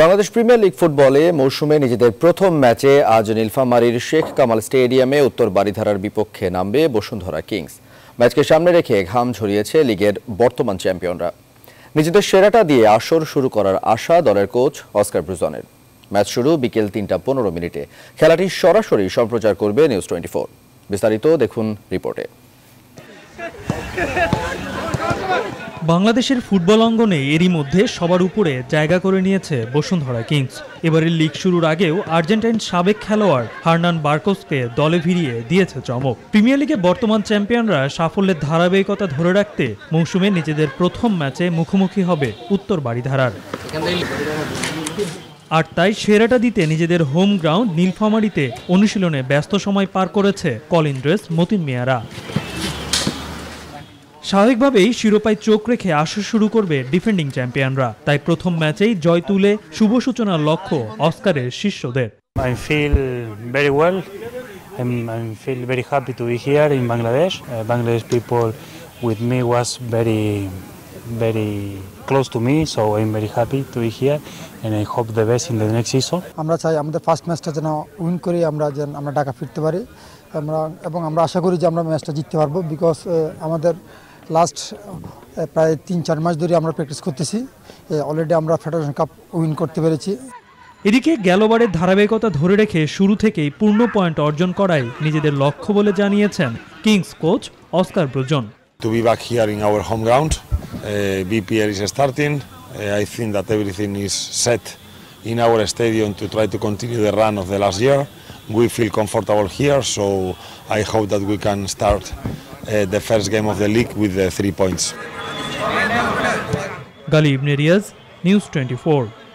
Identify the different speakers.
Speaker 1: Bangladesh premier league ফুটবলে মৌসুমে নিজেদের প্রথম ম্যাচে আজ নীলফামারির শেখ কামাল স্টেডিয়ামে উত্তর বারিধারার বিপক্ষে নামবে বসুন্ধরা কিংস ম্যাচকে সামনে রেখে ঘাম ঝরিয়েছে লিগের বর্তমান চ্যাম্পিয়নরা নিজেদের সেরাটা দিয়ে আসর শুরু করার আশা দলের কোচ অস্কার ব্রুজনের ম্যাচ শুরু বিকেল তিনটা পনেরো মিনিটে খেলাটি সরাসরি সম্প্রচার করবে নিউজ টোয়েন্টি ফোর বিস্তারিত দেখুন রিপোর্টে
Speaker 2: বাংলাদেশের ফুটবল অঙ্গনে এরই মধ্যে সবার উপরে জায়গা করে নিয়েছে বসুন্ধরা কিংস এবারের লিগ শুরুর আগেও আর্জেন্টাইন সাবেক খেলোয়াড় হার্নান বার্কোসকে দলে ভিড়িয়ে দিয়েছে চমক প্রিমিয়ার লিগে বর্তমান চ্যাম্পিয়নরা সাফল্যের ধারাবাহিকতা ধরে রাখতে মৌসুমে নিজেদের প্রথম ম্যাচে মুখোমুখি হবে উত্তর বাড়িধারার আর তাই সেরাটা দিতে নিজেদের হোম গ্রাউন্ড নীলফামারিতে অনুশীলনে ব্যস্ত সময় পার করেছে কলিন্দ্রেস মতিন মেয়ারা স্বাভাবিকভাবেই শিরোপায় চোখ রেখে আসা শুরু করবে ডিফেন্ডিং চ্যাম্পিয়নরা তাই প্রথম ম্যাচেই জয় তুলে শুভ সূচনার লক্ষ্য অস্কারের শিষ্যদের
Speaker 3: I feel very well I feel very happy to be here in Bangladesh Bangladesh people with me was very very close to me so I am very happy to be here and I hope the best in the next
Speaker 4: আমরা চাই আমাদের first ম্যাচটা যেন win করি আমরা যেন আমরা ঢাকা ফিরতে পারি আমরা এবং আমরা আশা করি যে আমরা ম্যাচটা জিততে পারবো বিকজ uh, আমাদের লাস্ট প্রায় তিন চার মাস ধরে আমরা প্র্যাকটিস করতেছি অলরেডি আমরা ফেডারেশন কাপ উইন করতে পেরেছি
Speaker 2: এদিকে গেলবারের ধারাবাহিকতা ধরে রেখে শুরু থেকেই পূর্ণ পয়েন্ট অর্জন করাই নিজেদের লক্ষ্য বলে জানিয়েছেন Kings coach Oscar Bruzon
Speaker 5: To be back here in our home ground, uh, BPL is starting. Uh, I think that everything is set in our stadium to try to continue the run of the last year. We feel comfortable here, so I hope that we can start Uh, the first game of the league with uh, three points.
Speaker 3: Galib Nerias, News 24.